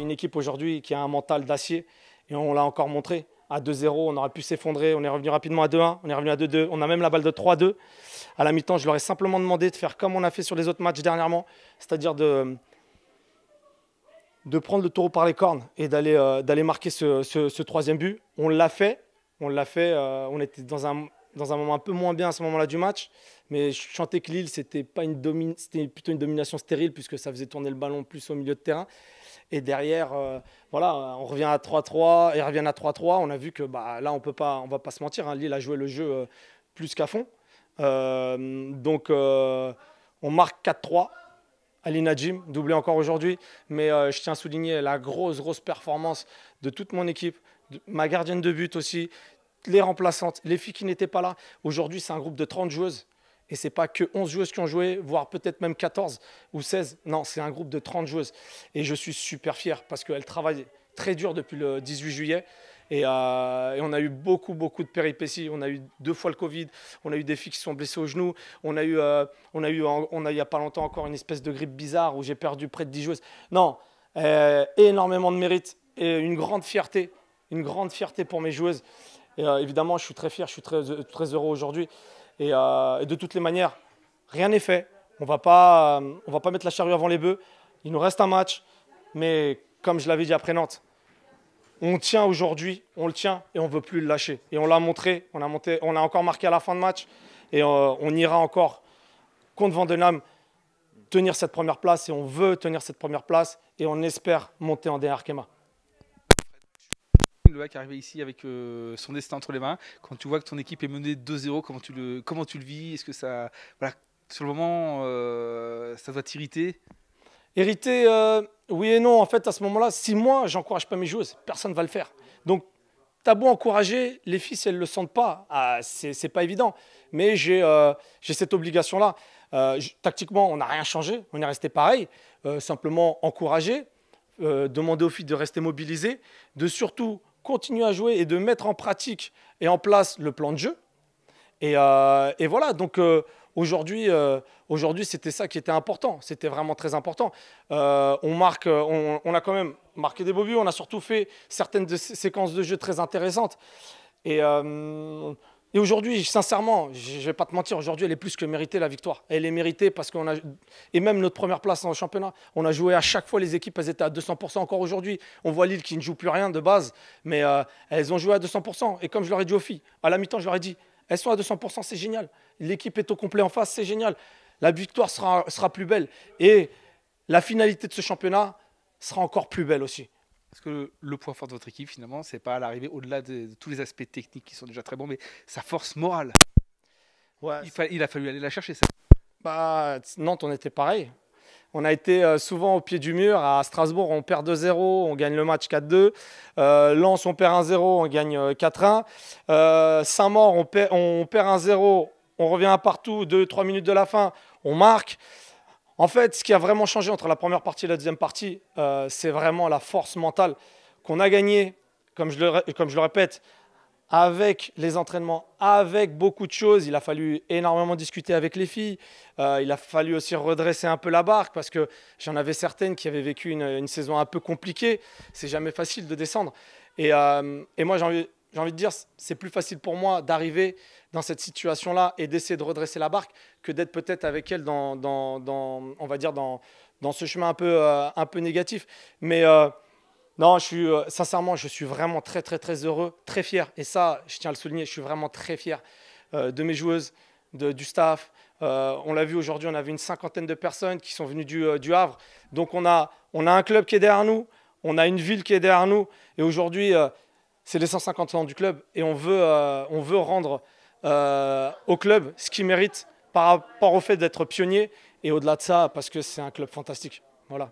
une équipe aujourd'hui qui a un mental d'acier et on l'a encore montré. À 2-0, on aurait pu s'effondrer. On est revenu rapidement à 2-1, on est revenu à 2-2. On a même la balle de 3-2. À la mi-temps, je leur ai simplement demandé de faire comme on a fait sur les autres matchs dernièrement, c'est-à-dire de, de prendre le taureau par les cornes et d'aller euh, marquer ce, troisième but. On l'a fait, on l'a fait. Euh, on était dans un dans un moment un peu moins bien à ce moment-là du match, mais je chantais que l'île, c'était pas une c'était plutôt une domination stérile puisque ça faisait tourner le ballon plus au milieu de terrain. Et derrière, euh, voilà, on revient à 3-3, et reviennent à 3-3. On a vu que bah, là, on peut pas, on va pas se mentir. Hein, Lille a joué le jeu euh, plus qu'à fond. Euh, donc, on marque 4-3. Alina Jim, doublé encore aujourd'hui. Mais je tiens à souligner la grosse, grosse performance de toute mon équipe, ma gardienne de but aussi, les remplaçantes, les filles qui n'étaient pas là. Aujourd'hui, c'est un groupe de 30 joueuses. Et c'est pas que 11 joueuses qui ont joué, voire peut-être même 14 ou 16. Non, c'est un groupe de 30 joueuses. Et je suis super fier parce qu'elles travaillent très dur depuis le 18 juillet. Euh, et, on a eu beaucoup, beaucoup de péripéties. On a eu deux fois le Covid, on a eu des filles qui se sont blessées au genou, on a eu, euh, on a eu, on a il n'y a pas longtemps encore une espèce de grippe bizarre où j'ai perdu près de 10 joueuses. Non, euh, énormément de mérite et une grande fierté, une grande fierté pour mes joueuses. Et, évidemment, je suis très fier, je suis très heureux aujourd'hui. Euh, et, de toutes les manières, rien n'est fait. On ne euh, on va pas mettre la charrue avant les bœufs. Il nous reste un match, mais comme je l'avais dit après Nantes, on tient aujourd'hui, on le tient et on ne veut plus le lâcher. Et on l'a montré, on a on a encore marqué à la fin de match et euh, on ira encore contre Vandenham tenir cette première place et on veut tenir cette première place et on espère monter en Kema qui est arrivé ici avec euh, son destin entre les mains. Quand tu vois que ton équipe est menée 2-0, comment tu le comment tu le vis Est-ce que ça voilà sur le moment euh, ça doit t'irriter Irriter, euh, oui et non. En fait, à ce moment-là, si moi j'encourage pas mes joueuses, personne va le faire. Donc T'as beau encourager, les filles, si elles ne le sentent pas, ah, c'est pas évident. Mais j'ai j'ai cette obligation-là. tactiquement, on n'a rien changé, on est resté pareil. simplement encourager, demander aux filles de rester mobilisées, de surtout continuer à jouer et de mettre en pratique et en place le plan de jeu. Et, euh, voilà, donc euh, aujourd'hui, euh, aujourd'hui c'était ça qui était important, c'était vraiment très important. on, marque, on, a quand même marqué des beaux buts, on a surtout fait certaines séquences de jeu très intéressantes. Et et aujourd'hui, sincèrement, je ne vais pas te mentir, aujourd'hui, elle est plus que méritée, la victoire. Elle est méritée parce qu'on a. Et même notre première place en championnat, on a joué à chaque fois les équipes, elles étaient à 200% encore aujourd'hui. On voit Lille qui ne joue plus rien de base, mais euh, elles ont joué à 200%. Et comme je leur ai dit aux filles, à la mi-temps, je leur ai dit, elles sont à 200%, c'est génial. L'équipe est au complet en face, c'est génial. La victoire sera plus belle. Et la finalité de ce championnat sera encore plus belle aussi. Parce que le point fort de votre équipe, finalement, c'est pas l'arrivée au-delà de, tous les aspects techniques qui sont déjà très bons, mais sa force morale. il, a fallu aller la chercher, ça. Bah, Nantes, on était pareil. On a été euh, souvent au pied du mur. À Strasbourg, on perd 2-0, on gagne le match 4-2. Euh, Lens, on perd 1-0, on gagne 4-1. Euh, Saint-Maur, on, on, perd 1-0, on revient à partout, 2-3 minutes de la fin, on marque. En fait, ce qui a vraiment changé entre la première partie et la deuxième partie, euh, c'est vraiment la force mentale qu'on a gagnée, comme je, le, répète, avec les entraînements, avec beaucoup de choses. Il a fallu énormément discuter avec les filles. Euh, il a fallu aussi redresser un peu la barque parce que j'en avais certaines qui avaient vécu une, saison un peu compliquée. C'est jamais facile de descendre. Et, euh, et moi, j'ai envie, j'ai envie de dire, c'est plus facile pour moi d'arriver dans cette situation-là et d'essayer de redresser la barque que d'être peut-être avec elle dans, on va dire, dans, dans ce chemin un peu, euh, un peu négatif. Mais euh, non, je suis, euh, sincèrement, je suis vraiment très, très, très heureux, très fier. Et ça, je tiens à le souligner, je suis vraiment très fier de mes joueuses, du staff. on l'a vu aujourd'hui, on avait une cinquantaine de personnes qui sont venues du, du Havre. Donc on a, on a un club qui est derrière nous, on a une ville qui est derrière nous. Et aujourd'hui, c'est les 150 ans du club et on veut, euh, on veut rendre euh, au club ce qu'il mérite par rapport au fait d'être pionnier et au-delà de ça parce que c'est un club fantastique. Voilà.